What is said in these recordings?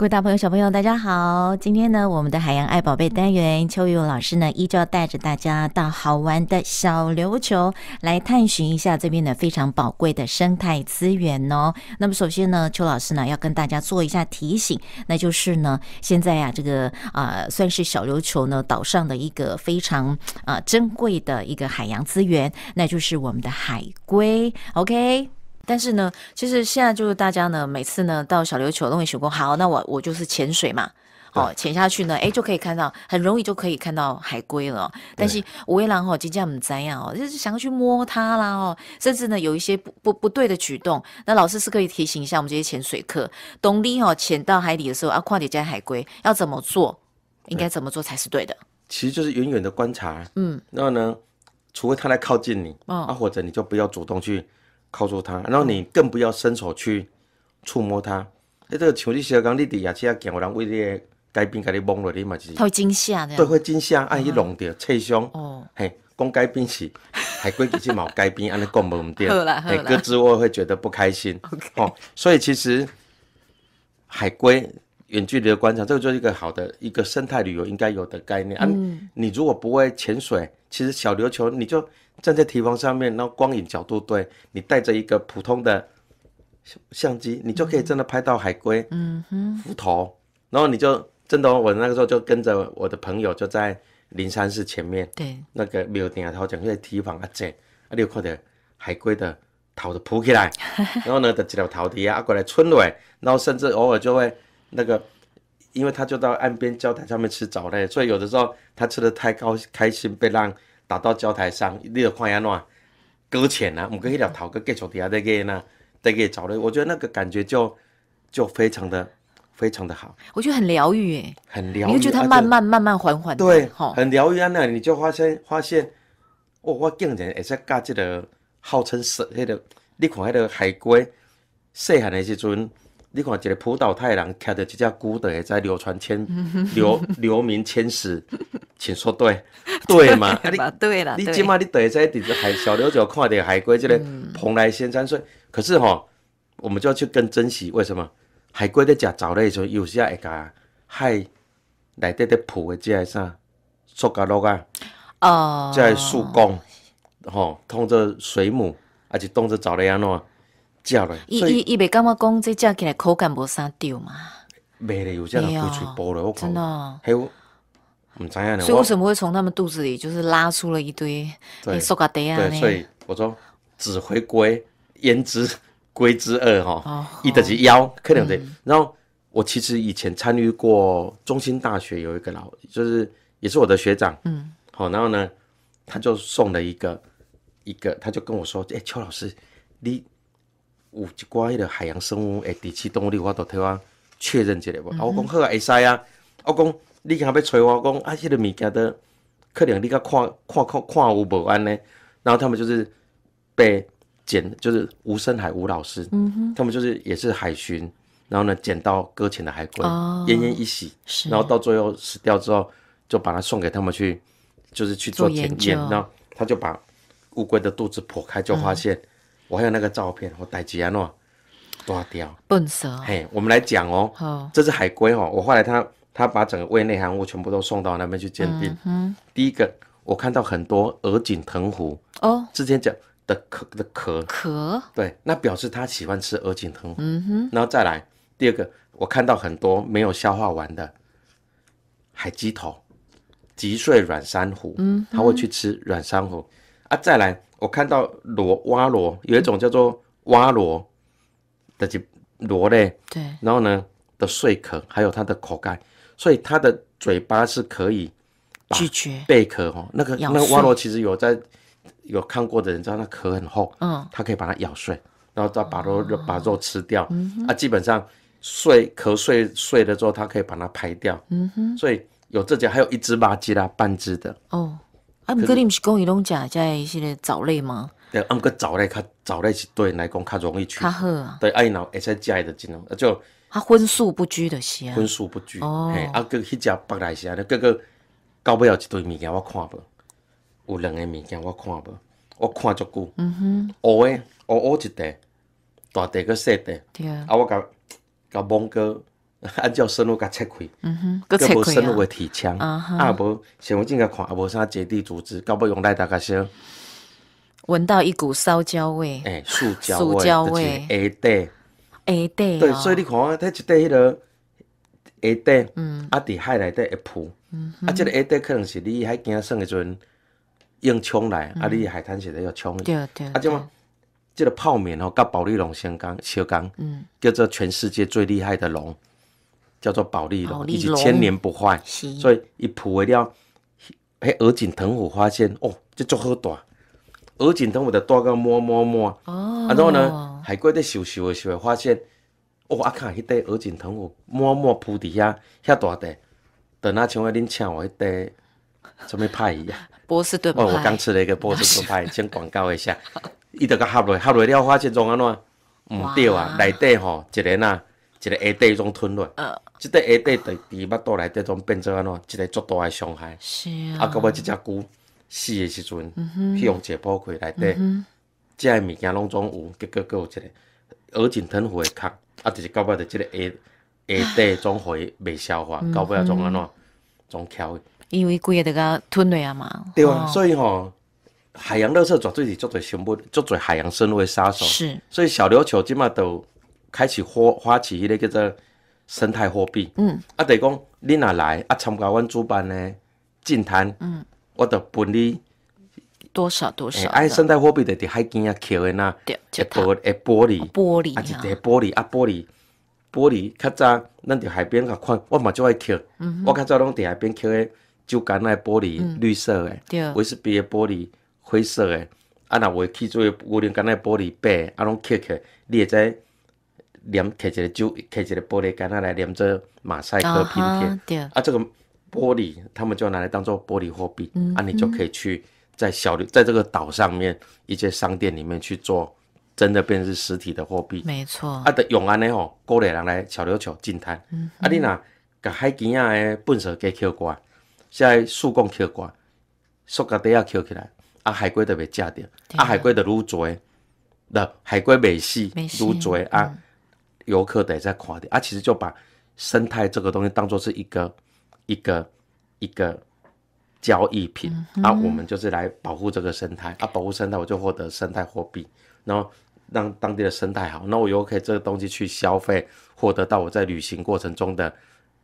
各位大朋友、小朋友，大家好！今天呢，我们的海洋爱宝贝单元，邱雨老师呢，依旧带着大家到好玩的小琉球来探寻一下这边的非常宝贵的生态资源哦。那么，首先呢，邱老师呢要跟大家做一下提醒，那就是呢，现在啊，这个啊，算是小琉球呢岛上的一个非常啊珍贵的一个海洋资源，那就是我们的海龟。OK。但是呢，其实现在就是大家呢，每次呢到小琉球弄一巡游，好，那我我就是潜水嘛，哦，潜下去呢，哎，就可以看到，很容易就可以看到海龟了。但是五位郎哦，今天我们这样哦，就是想要去摸它啦哦，甚至呢有一些不不不对的举动，那老师是可以提醒一下我们这些潜水客，懂的哦，潜到海底的时候啊，跨底下海龟要怎么做，应该怎么做才是对的。其实就是远远的观察，嗯，然后呢，除非它来靠近你，啊，或者你就不要主动去。靠住它，然后你更不要伸手去触摸它。哎，这个像你小刚，你伫牙齿亚见有人为你的街边给你摸落你嘛，就是会惊吓，的。对，会惊吓，啊，一弄掉，脆伤。哦，嘿，光街边是海龟，其实毛街边，安尼讲冇用掉。好啦，好啦。各我会觉得不开心。OK。哦，所以其实海龟远距离的观察，这个就是一个好的一个生态旅游应该有的概念。嗯。你如果不会潜水，其实小琉球你就。站在堤防上面，然后光影角度对你带着一个普通的相机，你就可以真的拍到海龟嗯哼，浮头，然后你就真的我那个时候就跟着我的朋友就在灵山寺前面对那个庙顶啊，然后整个堤防啊这啊，你有看到海龟的头都浮起来，然后呢，就的这条头底下过来窜尾，然后甚至偶尔就会那个，因为他就到岸边礁台上面吃藻类，所以有的时候他吃的太高开心被浪。打到礁台上，你著看下那搁浅了。唔过迄条头搁继续底下在个那，在个找路。我觉得那个感觉就就非常的非常的好。我觉得很疗愈诶，很疗愈你就觉得它慢慢慢慢缓缓对，很疗愈啊！那你就发现发现，哦，我竟然也使教这个号称是迄个，你看迄个海龟，细汉诶时阵。你看一个普岛太郎开着一只古董也在流传千 流流民千史，请说对 对嘛？对了，你今码你等下在海小刘就看到海龟这个蓬莱仙山水。可是哈，我们就要去更珍惜。为什么海龟在假藻类的时候，有时会加海内的的浮的这些啥塑胶罗啊？哦，这塑钢，哈，通着水母，而且当着藻类安喏。食落。所以伊伊袂感觉讲这食起来口感无三对嘛，卖嘞又这样子飞去煲嘞，我靠，所以为什么会从他们肚子里就是拉出了一堆，对，对，所以我说指挥归焉知归之二哈，一得是妖，可能对。然后我其实以前参与过中心大学有一个老，就是也是我的学长，嗯，好，然后呢，他就送了一个一个，他就跟我说，哎，邱老师，你有一挂迄个海洋生物诶，底栖动物你有法都替我确认一下无。我讲好啊，会使啊。我讲你刚要吹我讲啊，迄个物件的，可能你刚看看看看有无保安呢。然后他们就是被捡，就是吴深海吴老师，嗯哼，他们就是也是海巡，然后呢捡到搁浅的海龟，奄奄一息，然后到最后死掉之后，就把它送给他们去，就是去做检验，然后他就把乌龟的肚子剖开，就发现。我还有那个照片，我戴吉安诺，多掉，笨死！嘿，我们来讲哦，这只海龟哦。我后来他他把整个胃内含物全部都送到那边去鉴定。嗯，第一个我看到很多鹅颈藤壶哦，之前讲的壳的壳壳，对，那表示它喜欢吃鹅颈藤。壶。嗯哼，然后再来第二个，我看到很多没有消化完的海鸡头、棘碎软珊瑚，嗯，它会去吃软珊瑚啊，再来。我看到螺蛙螺有一种叫做蛙螺的几螺类，对，然后呢的碎壳还有它的口盖，所以它的嘴巴是可以咀嚼贝壳哦。那个那个蛙螺其实有在有看过的人知道，那壳很厚，嗯，它可以把它咬碎，然后再把肉把肉吃掉。嗯，啊，基本上碎壳碎碎了之后，它可以把它排掉。嗯哼，所以有这只还有一只垃圾啦，半只的哦。啊，毋过毋是讲伊拢食在一个藻类吗？对，啊，毋过藻类较藻类是对人来讲较容易较好啊。对，啊，伊若会使食的真好，啊，就啊，荤素不拘的啊，荤素不拘。哦。嘿，啊，佮去食北来尼，佮佮到尾后一堆物件我看无，有两个物件我看无，我看足久。嗯哼。乌诶，乌乌一块，大块佮细块。对啊。啊，我甲甲蒙哥。按照深入甲切开，嗯哼，个无深入个体腔，啊无想讲怎个看，啊无啥结缔组织，到尾用来大概说，闻到一股烧焦味，诶，塑胶味，就是埃德，埃德，对，所以你看啊，睇一块迄个底，嗯，啊，伫海内底浮，铺，啊，即个下底可能是你海墘耍个阵用冲来，啊，你海滩时阵要冲，对对，啊，叫嘛，这个泡面吼，跟保利龙相共相嗯，叫做全世界最厉害的龙。叫做宝力龙，以及千年不坏，所以一铺完了，嘿，鹅颈藤我发现哦，这足好大。鹅颈藤我得大个摸摸摸，哦，啊，然后呢，海龟在嗅嗅的时候发现，哦，啊，看，一堆鹅颈藤我摸摸铺底下，遐大块。等下请我您请我一堆什么派呀？波士顿派，哦，我刚吃了一个波士顿派，先广告一下。伊就个合落合落了发现怎个喏，唔对啊，内底吼，一个呐。一个下底种吞落，即块下底伫鼻肚内底种变成安怎一个足大的伤害。是啊。啊，到尾即只龟死的时阵，去用解剖开来底，即个物件拢总有，结果佫有一个鹅颈吞的壳，啊，就是到尾伫即个下下底总会未消化，到尾啊总安怎总翘。因为规个得甲吞落啊嘛。对啊，所以吼，海洋垃圾绝对是足侪生物、足侪海洋生物的杀手。是。所以小琉球即卖都。开始发发起迄个叫做生态货币，啊！是讲你若来啊？参加阮主办的政坛，我就分你多少多少。哎，生态货币就伫海边啊捡的呐，一玻一玻璃，玻璃啊，一玻璃啊，玻璃玻璃。较早咱伫海边甲看，我嘛就爱捡，我较早拢伫海边捡的就干那玻璃，绿色的，维斯比的玻璃，灰色的。啊，若会去做玻璃干那玻璃白，啊，拢捡起，你会知。粘摕一个酒，摕一个玻璃，拿来粘做马赛克拼贴。啊，这个玻璃，他们就拿来当做玻璃货币，啊，你就可以去在小，在这个岛上面一些商店里面去做，真的变成实体的货币。没错。啊，的永安的吼，过来人来小琉球进滩。啊，你呐，甲海墘啊的粪扫加捡来，现在树拱捡来，塑胶袋下捡起来，啊，海龟都袂食着，啊，海龟都撸做，那海龟袂死，撸做啊。游客得在垮掉啊！其实就把生态这个东西当做是一个一个一个交易品，那我们就是来保护这个生态啊，保护生态我就获得生态货币，然后让当地的生态好，那我又可以这个东西去消费，获得到我在旅行过程中的，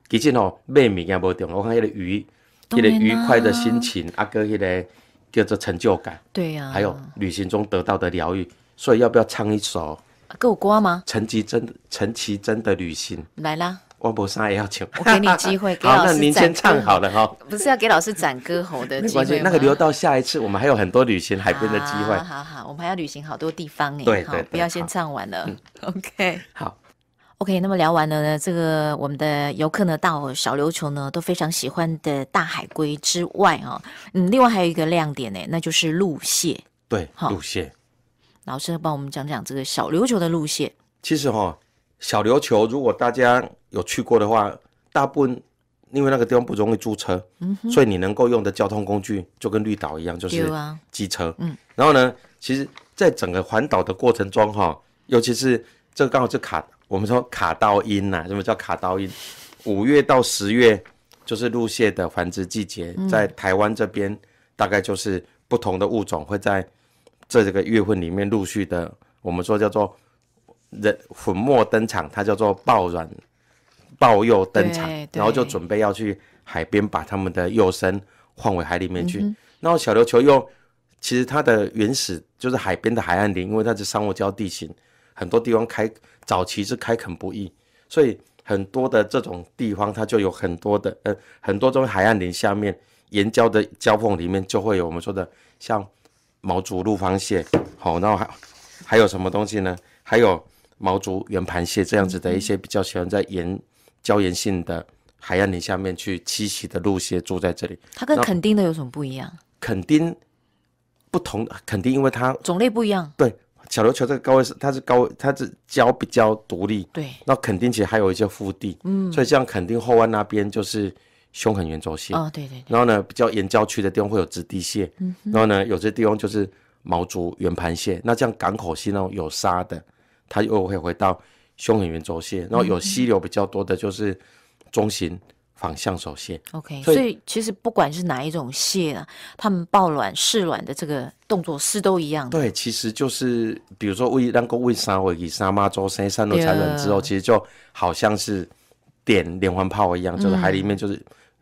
毕竟哦，卖面也无重要。我看迄个愉，迄个愉快的心情，啊，跟迄个叫做成就感，对呀，还有旅行中得到的疗愈。所以要不要唱一首？够瓜吗？陈绮贞，陈绮贞的旅行来了。王博莎也要请，我给你机会。好，那您先唱好了哈。不是要给老师展歌喉的机会那个留到下一次，我们还有很多旅行海边的机会。好好，我们还要旅行好多地方哎。对对，不要先唱完了。OK，好，OK。那么聊完了呢，这个我们的游客呢，到小琉球呢，都非常喜欢的大海龟之外啊，嗯，另外还有一个亮点呢，那就是路线。对，鹿路线。老师帮我们讲讲这个小琉球的路线。其实哈，小琉球如果大家有去过的话，大部分因为那个地方不容易租车，所以你能够用的交通工具就跟绿岛一样，就是机车。嗯，然后呢，其实在整个环岛的过程中哈，尤其是这刚好是卡我们说卡刀音呐，什么叫卡刀音？五月到十月就是路线的繁殖季节，在台湾这边大概就是不同的物种会在。在这个月份里面，陆续的，我们说叫做“人粉末登场”，它叫做“爆卵爆幼登场”，然后就准备要去海边把他们的幼身换回海里面去。然后小琉球又其实它的原始就是海边的海岸林，因为它是珊瑚礁地形，很多地方开早期是开垦不易，所以很多的这种地方，它就有很多的呃很多种海岸林下面岩礁的礁缝里面就会有我们说的像。毛竹陆方蟹，好，那还还有什么东西呢？还有毛竹圆盘蟹这样子的一些比较喜欢在盐、椒盐性的海岸林下面去栖息的陆蟹住在这里。它跟垦丁的有什么不一样？垦丁不同，垦丁因为它种类不一样。对，小琉球这个高位是它是高，它是礁比较独立。对，那垦丁其实还有一些腹地，嗯，所以这样垦丁后湾那边就是。凶狠圆周蟹哦，对对，然后呢，比较沿郊区的地方会有直地蟹，嗯，然后呢，有些地方就是毛竹圆盘蟹。那这样港口蟹那种有沙的，它又会回到凶狠圆周蟹。然后有溪流比较多的就是中型仿向手蟹。O K，所以其实不管是哪一种蟹啊，它们抱卵、试卵的这个动作是都一样。对，其实就是比如说喂，让各为沙为沙妈周些三度产卵之后，其实就好像是点连环炮一样，就是海里面就是。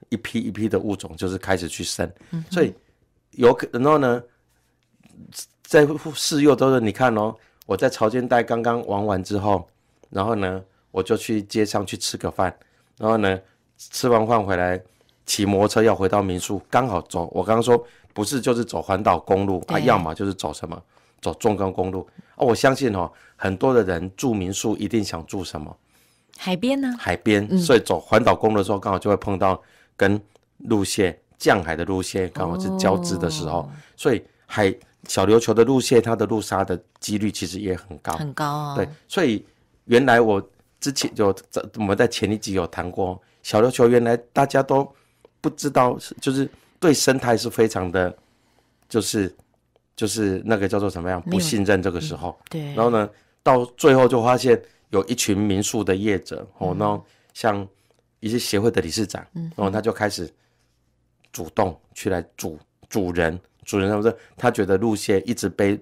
一批一批的物种就是开始去生，所以有可然后呢，在试用都是你看哦。我在潮间带刚刚玩完之后，然后呢我就去街上去吃个饭，然后呢吃完饭回来骑摩托车要回到民宿，刚好走。我刚刚说不是就是走环岛公路，啊，要么就是走什么走纵贯公路。啊，我相信哦，很多的人住民宿一定想住什么海边呢？海边，所以走环岛公路的时候刚好就会碰到。跟路线，降海的路线刚好是交织的时候，所以海小琉球的路线，它的路杀的几率其实也很高，很高啊。对，所以原来我之前有我们在前一集有谈过小琉球，原来大家都不知道，就是对生态是非常的，就是就是那个叫做什么样不信任这个时候，对。然后呢，到最后就发现有一群民宿的业者哦，那像。一些协会的理事长，嗯，然后他就开始主动去来主主人主人，他说他觉得路线一直被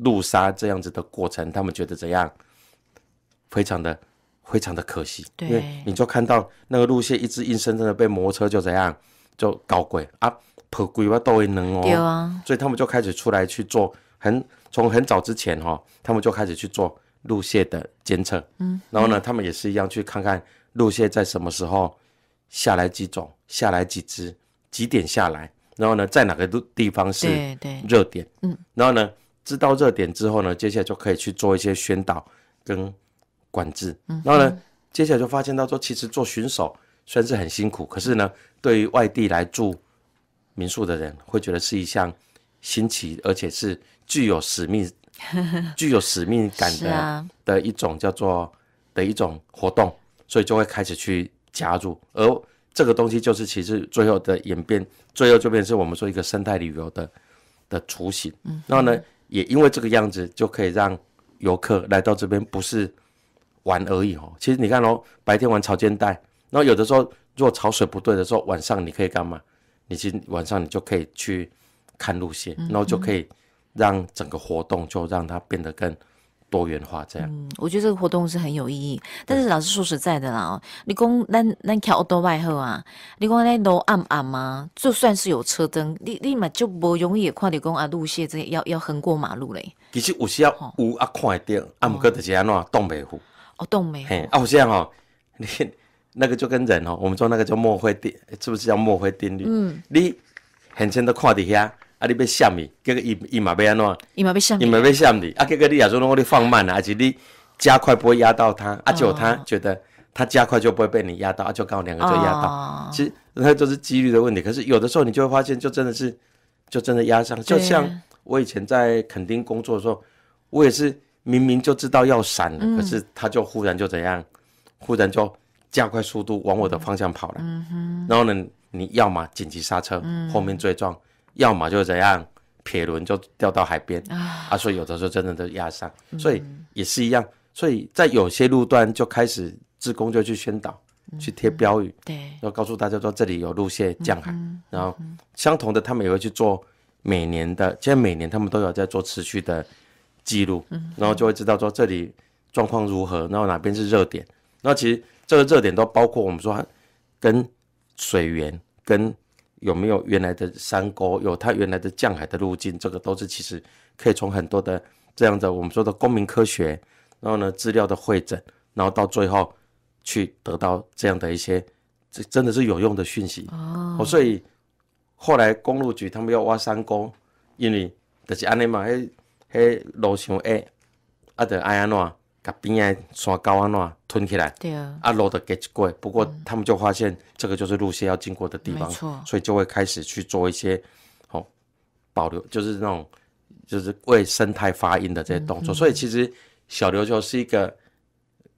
路杀这样子的过程，他们觉得怎样，非常的非常的可惜，对，你就看到那个路线一直硬生生的被摩车就怎样就搞鬼啊，破鬼吧都会能哦，对啊，所以他们就开始出来去做，很从很早之前哈，他们就开始去做路线的监测，嗯，然后呢，他们也是一样去看看。路线在什么时候下来？几种下来？几只？几点下来？然后呢，在哪个地方是热点？嗯，然后呢，知道热点之后呢，接下来就可以去做一些宣导跟管制。嗯，然后呢，接下来就发现到说，其实做巡守算是很辛苦，可是呢，对于外地来住民宿的人，会觉得是一项新奇，而且是具有使命、具有使命感的的一种叫做的一种活动。所以就会开始去加入，而这个东西就是其实最后的演变，最后就变是我们说一个生态旅游的的雏形。嗯，然后呢，也因为这个样子就可以让游客来到这边不是玩而已哦。其实你看哦，白天玩潮间带，然后有的时候如果潮水不对的时候，晚上你可以干嘛？你今晚上你就可以去看路线，然后就可以让整个活动就让它变得更。多元化这样，嗯，我觉得这个活动是很有意义。但是老师说实在的啦，你讲咱咱桥多外后啊，你讲咱路暗暗啊？就算是有车灯，你你嘛就无容易也看到讲啊路线，这要要横过马路嘞。其实有时啊有啊看得到，啊唔过就是安怎冻梅雨。哦，冻梅。哎，啊，好像哦，哈，你那个就跟人哦，我们说那个叫墨菲定，是不是叫墨菲定律？嗯，你很常都看底下。啊！你被吓你，结个一、一码别安那，一码别想你，一码别你。啊！结果你亚洲弄我，你放慢啊，而且你加快不会压到他？啊，就他觉得他加快就不会被你压到，啊，就刚好两个就压到。其实那都是几率的问题。可是有的时候你就会发现，就真的是，就真的压上。就像我以前在垦丁工作的时候，我也是明明就知道要闪，可是他就忽然就怎样，忽然就加快速度往我的方向跑了。然后呢，你要么紧急刹车，后面追撞。要么就怎样，撇轮就掉到海边啊，所以有的时候真的都压上，所以也是一样，所以在有些路段就开始自工就去宣导，去贴标语，对，要告诉大家说这里有路线降海，然后相同的他们也会去做每年的，现在每年他们都有在做持续的记录，然后就会知道说这里状况如何，然后哪边是热点，然其实这个热点都包括我们说跟水源跟。有没有原来的山沟？有它原来的降海的路径，这个都是其实可以从很多的这样的我们说的公民科学，然后呢资料的会诊，然后到最后去得到这样的一些，这真的是有用的讯息哦。所以后来公路局他们要挖山沟，因为就是安尼嘛，迄迄路上诶，啊，得爱安怎。把边上刷山高安娜吞起来，对啊，啊路得给过。不过他们就发现这个就是路线要经过的地方，错，所以就会开始去做一些，哦，保留就是那种，就是为生态发音的这些动作。所以其实小琉球是一个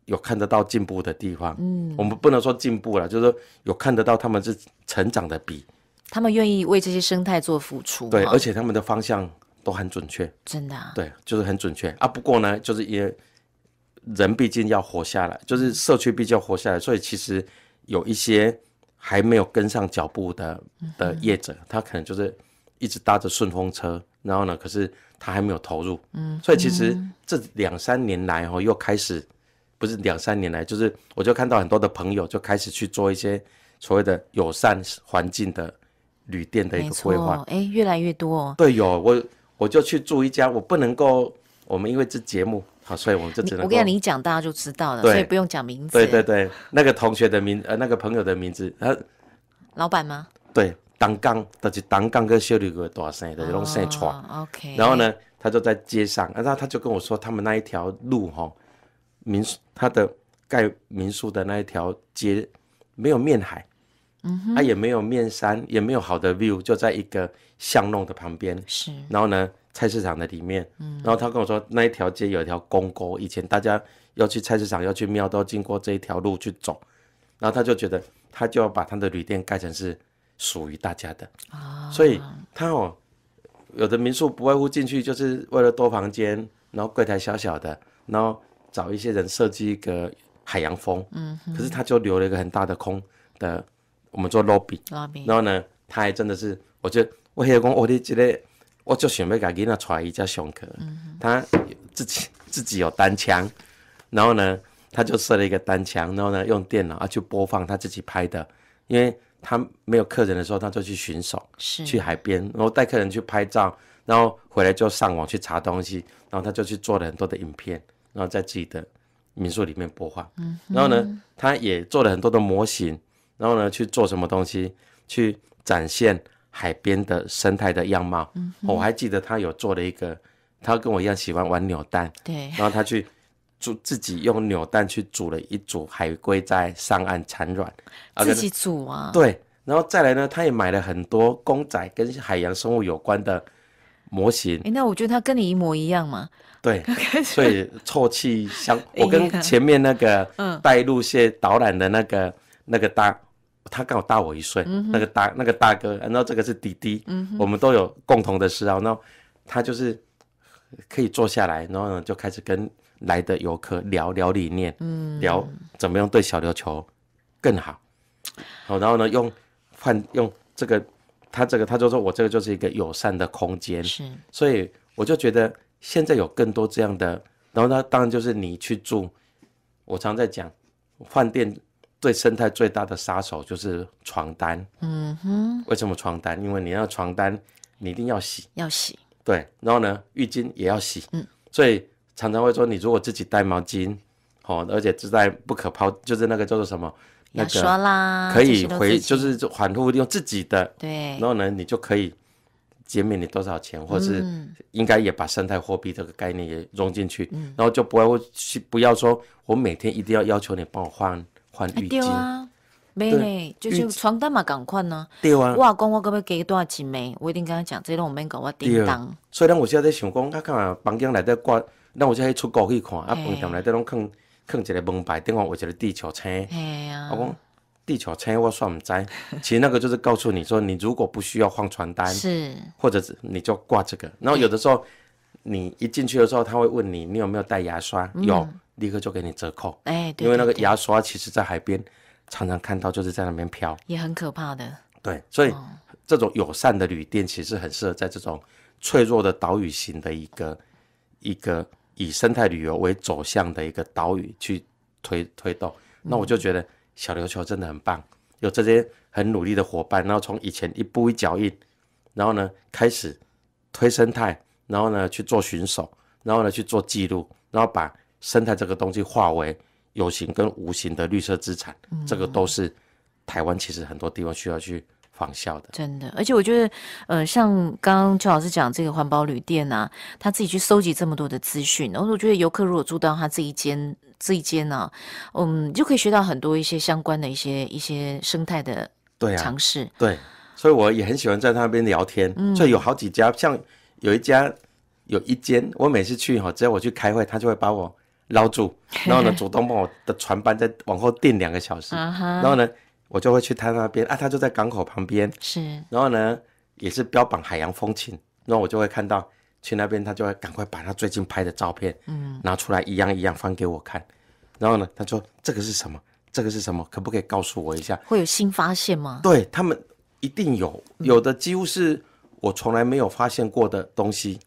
有看得到进步的地方，嗯，我们不能说进步了，就是有看得到他们是成长的比，他们愿意为这些生态做付出，对，而且他们的方向都很准确，真的，对，就是很准确啊。不过呢，就是也。人毕竟要活下来，就是社区毕竟要活下来，所以其实有一些还没有跟上脚步的的业者，他可能就是一直搭着顺风车，然后呢，可是他还没有投入。嗯，所以其实这两三年来，哈，又开始不是两三年来，就是我就看到很多的朋友就开始去做一些所谓的友善环境的旅店的一个规划，哎，越来越多哦。对有我我就去住一家，我不能够，我们因为这节目。好，所以我们就知道。我跟你讲，你讲大家就知道了，所以不用讲名字。对对对，那个同学的名呃，那个朋友的名字，他老板吗？对，当港，但是当港跟修理个大生，的是弄线 OK。然后呢，他就在街上，然后他就跟我说，他们那一条路哈，民宿，他的盖民宿的那一条街没有面海，嗯哼，他也没有面山，也没有好的 view，就在一个巷弄的旁边。是。然后呢？菜市场的里面，嗯，然后他跟我说，那一条街有一条公沟，以前大家要去菜市场、要去庙，都要经过这一条路去走。然后他就觉得，他就要把他的旅店盖成是属于大家的。所以他哦，有的民宿不外乎进去就是为了多房间，然后柜台小小的，然后找一些人设计一个海洋风，嗯，可是他就留了一个很大的空的，我们做 lobby，lobby。然后呢，他还真的是，我觉得我还要我的这个。我就准备给他娜揣穿一件胸壳，他自己自己有单枪，然后呢，他就设了一个单枪，然后呢，用电脑啊去播放他自己拍的，因为他没有客人的时候，他就去巡守，去海边，然后带客人去拍照，然后回来就上网去查东西，然后他就去做了很多的影片，然后在自己的民宿里面播放，然后呢，他也做了很多的模型，然后呢去做什么东西去展现。海边的生态的样貌，我还记得他有做了一个，他跟我一样喜欢玩扭蛋，对，然后他去煮自己用扭蛋去煮了一组海龟在上岸产卵，自己煮啊，对，然后再来呢，他也买了很多公仔跟海洋生物有关的模型。哎，那我觉得他跟你一模一样嘛，对，所以臭气相，我跟前面那个带路线导览的那个那个搭。他刚好大我一岁，那个大那个大哥，然后这个是弟弟，我们都有共同的嗜好。然后他就是可以坐下来，然后呢就开始跟来的游客聊聊理念，聊怎么样对小琉球更好。好，然后呢用换用这个他这个他就说我这个就是一个友善的空间，是。所以我就觉得现在有更多这样的，然后呢当然就是你去住，我常在讲饭店。最生态最大的杀手就是床单，嗯哼，为什么床单？因为你那床单，你一定要洗，要洗，对。然后呢，浴巾也要洗，嗯。所以常常会说，你如果自己带毛巾，哦，而且自带不可抛，就是那个叫做什么？那说啦，可以回，就是反复用自己的，对。然后呢，你就可以减免你多少钱，或是应该也把生态货币这个概念也融进去，然后就不会去，不要说我每天一定要要求你帮我换。对啊，买嘞，就是床单嘛，赶款呢。对啊。我讲我要加多少钱没？我一定跟他讲，这种我免搞我叮当。所以咱有时候在想，讲我看房间内底挂，咱有时在出国去看，啊，饭店内底拢掹掹一个门牌，顶上有一个地球车。我讲地球车我算唔知，其实那个就是告诉你说，你如果不需要换床单，是，或者是你就挂这个。然后有的时候你一进去的时候，他会问你，你有没有带牙刷？有。立刻就给你折扣，哎，因为那个牙刷其实，在海边常常看到，就是在那边飘，也很可怕的。对，所以这种友善的旅店其实很适合在这种脆弱的岛屿型的一个一个以生态旅游为走向的一个岛屿去推推动。那我就觉得小琉球真的很棒，有这些很努力的伙伴，然后从以前一步一脚印，然后呢开始推生态，然后呢去做巡守，然后呢去做记录，然后把。生态这个东西化为有形跟无形的绿色资产，这个都是台湾其实很多地方需要去仿效的。真的，而且我觉得，呃，像刚刚邱老师讲这个环保旅店啊，他自己去收集这么多的资讯，然后我觉得游客如果住到他这一间这一间呢，嗯，就可以学到很多一些相关的一些一些生态的对尝试。对，所以我也很喜欢在他那边聊天。嗯，所以有好几家，像有一家有一间，我每次去哈，只要我去开会，他就会把我。捞住，然后呢，主动帮我的船班再往后垫两个小时，然后呢，我就会去他那边，啊，他就在港口旁边，是，然后呢，也是标榜海洋风情，然后我就会看到，去那边他就会赶快把他最近拍的照片，嗯，拿出来一样一样翻给我看，然后呢，他说这个是什么，这个是什么，可不可以告诉我一下？会有新发现吗？对他们一定有，有的几乎是我从来没有发现过的东西，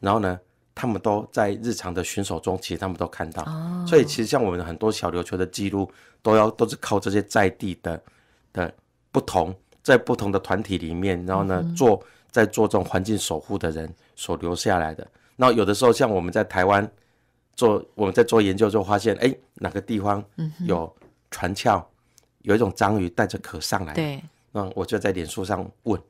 然后呢？他们都在日常的巡守中，其实他们都看到，所以其实像我们很多小琉球的记录，都要都是靠这些在地的的不同，在不同的团体里面，然后呢做在做这种环境守护的人所留下来的。然后有的时候像我们在台湾做我们在做研究就发现，哎，哪个地方有船壳，有一种章鱼带着壳上来，对，那我就在脸书上问。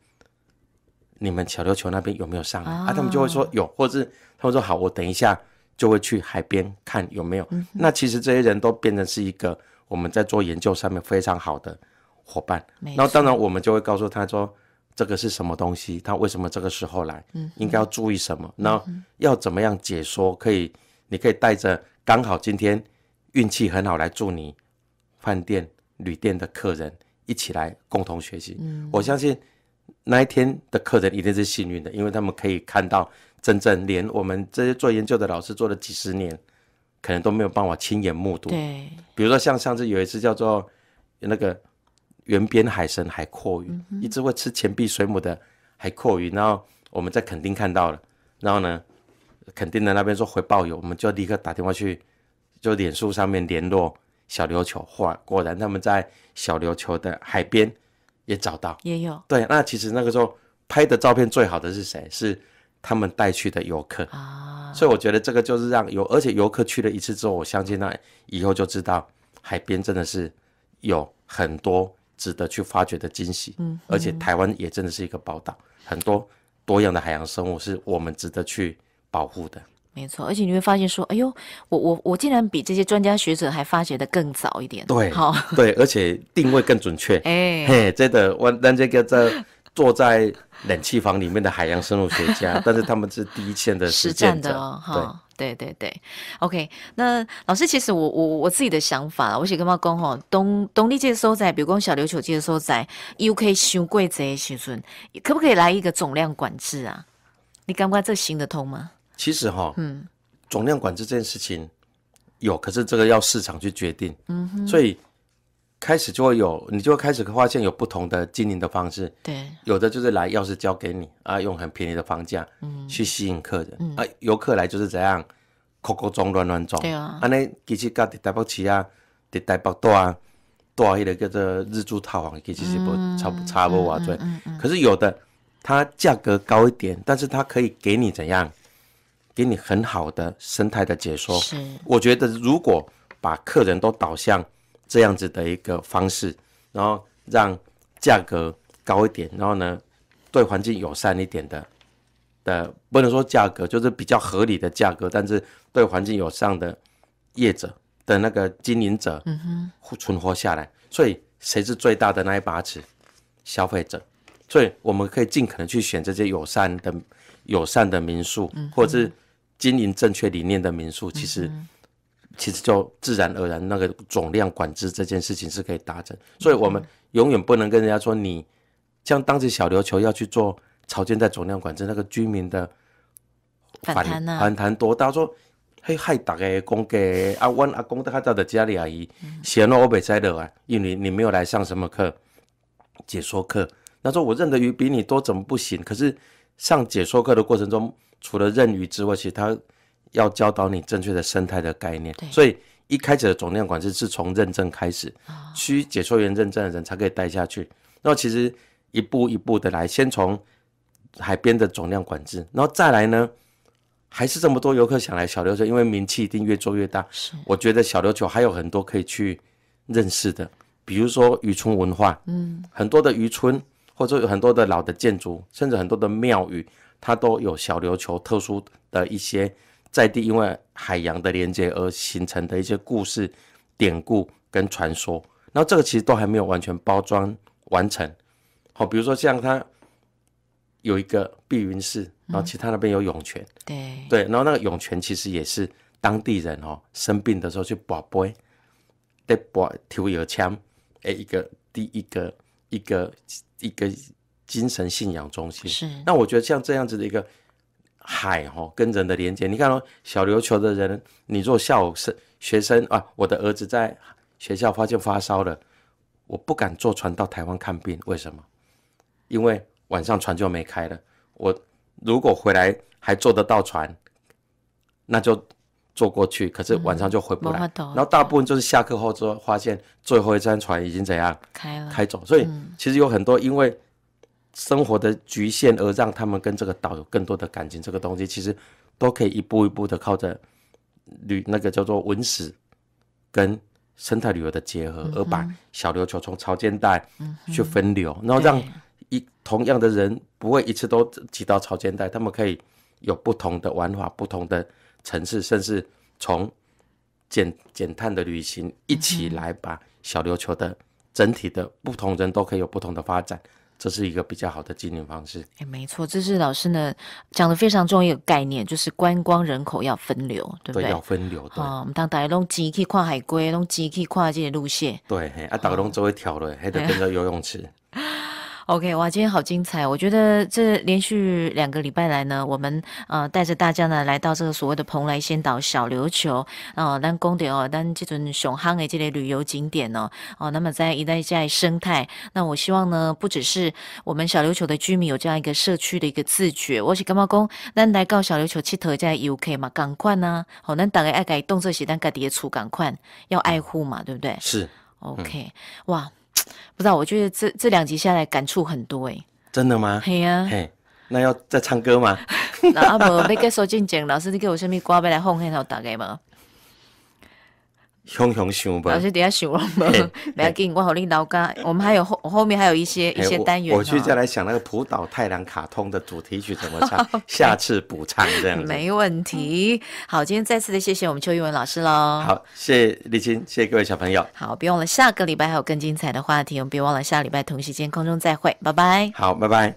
你们小琉球那边有没有上啊？他们就会说有，或者是他们说好，我等一下就会去海边看有没有。那其实这些人都变成是一个我们在做研究上面非常好的伙伴。那当然我们就会告诉他说这个是什么东西，他为什么这个时候来，应该要注意什么，那要怎么样解说可以？你可以带着刚好今天运气很好来住你饭店旅店的客人一起来共同学习。我相信。那一天的客人一定是幸运的，因为他们可以看到真正连我们这些做研究的老师做了几十年，可能都没有办法亲眼目睹。对，比如说像上次有一次叫做那个圆边海参海阔鱼，一只会吃钱币水母的海阔鱼，然后我们在垦丁看到了，然后呢，垦丁的那边说回报有，我们就立刻打电话去，就脸书上面联络小琉球，话果然他们在小琉球的海边。也找到，也有对。那其实那个时候拍的照片最好的是谁？是他们带去的游客啊。所以我觉得这个就是让游，而且游客去了一次之后，我相信那以后就知道海边真的是有很多值得去发掘的惊喜。嗯，而且台湾也真的是一个宝岛，很多多样的海洋生物是我们值得去保护的。没错，而且你会发现说，哎呦，我我我竟然比这些专家学者还发掘的更早一点。对，好，对，而且定位更准确。哎，嘿，真的，我但这个在 坐在冷气房里面的海洋生物学家，但是他们是第一线的实践者。的，哈。对对对对。OK，那老师，其实我我我自己的想法，我想跟毛讲吼，东东丽界收在，比如讲小琉球界的收在 u k 收柜这些时阵，可不可以来一个总量管制啊？你感觉这行得通吗？其实哈，嗯，总量管制这件事情有，可是这个要市场去决定，嗯哼。所以开始就会有，你就会开始发现有不同的经营的方式，对。有的就是来钥匙交给你啊，用很便宜的房价，嗯，去吸引客人啊。游客来就是怎样，逛中乱乱转，对啊。安尼其实跟台北吃啊，台北住啊，住那个叫做日租套房，其实是不差不差不多哇最。可是有的，它价格高一点，但是它可以给你怎样？给你很好的生态的解说。是，我觉得如果把客人都导向这样子的一个方式，然后让价格高一点，然后呢，对环境友善一点的，的不能说价格就是比较合理的价格，但是对环境友善的业者的那个经营者，嗯哼，存活下来。所以谁是最大的那一把尺？消费者。所以我们可以尽可能去选这些友善的。友善的民宿，或是经营正确理念的民宿，其实其实就自然而然，那个总量管制这件事情是可以达成。所以，我们永远不能跟人家说，你像当时小琉球要去做潮间带总量管制，那个居民的反弹呢？反弹多大？说嘿，害大家讲给啊，我阿公他到的家里阿姨，闲了我未在的啊，因为你没有来上什么课，解说课，他说我认的鱼比你多，怎么不行？可是。上解说课的过程中，除了认鱼之外，其实他要教导你正确的生态的概念。所以一开始的总量管制是从认证开始，需解说员认证的人才可以待下去。那其实一步一步的来，先从海边的总量管制，然后再来呢，还是这么多游客想来小琉球，因为名气一定越做越大。是，我觉得小琉球还有很多可以去认识的，比如说渔村文化，嗯，很多的渔村。或者有很多的老的建筑，甚至很多的庙宇，它都有小琉球特殊的一些在地，因为海洋的连接而形成的一些故事、典故跟传说。然后这个其实都还没有完全包装完成。好，比如说像它有一个碧云寺，然后其他那边有涌泉，对对，然后那个涌泉其实也是当地人哦生病的时候去保杯，得拔抽油枪诶，一个第一个。一个一个精神信仰中心是，那我觉得像这样子的一个海哈跟人的连接，你看哦，小琉球的人，你做下午是学生啊，我的儿子在学校发现发烧了，我不敢坐船到台湾看病，为什么？因为晚上船就没开了，我如果回来还坐得到船，那就。坐过去，可是晚上就回不来。然后大部分就是下课后之后，发现最后一张船已经怎样开了开走。所以其实有很多因为生活的局限而让他们跟这个岛有更多的感情。这个东西其实都可以一步一步的靠着旅那个叫做文史跟生态旅游的结合，而把小琉球从潮间带去分流，然后让一同样的人不会一次都挤到潮间带，他们可以有不同的玩法，不同的。城市甚至从减减碳的旅行一起来，把小琉球的整体的不同人都可以有不同的发展，这是一个比较好的经营方式。哎，没错，这是老师呢讲的非常重要一个概念，就是观光人口要分流，对不对？要分流，对。们当大家拢挤去跨海龟，拢挤去跨这个路线。对，啊，家游只会跳了，还得跟着游泳池。OK，哇，今天好精彩！我觉得这连续两个礼拜来呢，我们呃带着大家呢来到这个所谓的蓬莱仙岛小琉球啊，当公的哦，当这种熊汉的这类旅游景点哦，哦，那么在一带在生态，那我希望呢，不只是我们小琉球的居民有这样一个社区的一个自觉，我是干嘛讲，那来到小琉球去头家游客嘛，赶快呢，好，那大家爱改动作些，咱改滴也处赶快要爱护嘛，对不对？是 OK，哇。不知道，我觉得这这两集下来感触很多哎。真的吗？嘿呀，嘿，那要再唱歌吗？那阿伯，别个说静静老师，你给我什么刮，别来哄，还好大概吗？想想吧，老师，等下想了嘛？不要紧，我好领导家。我们还有后后面还有一些一些单元。我去再来想那个《普岛太郎》卡通的主题曲怎么唱，下次补唱这样。没问题。好，今天再次的谢谢我们邱玉文老师喽。好，谢谢丽青，谢谢各位小朋友。好，别忘了下个礼拜还有更精彩的话题。别忘了下礼拜同时间空中再会，拜拜。好，拜拜。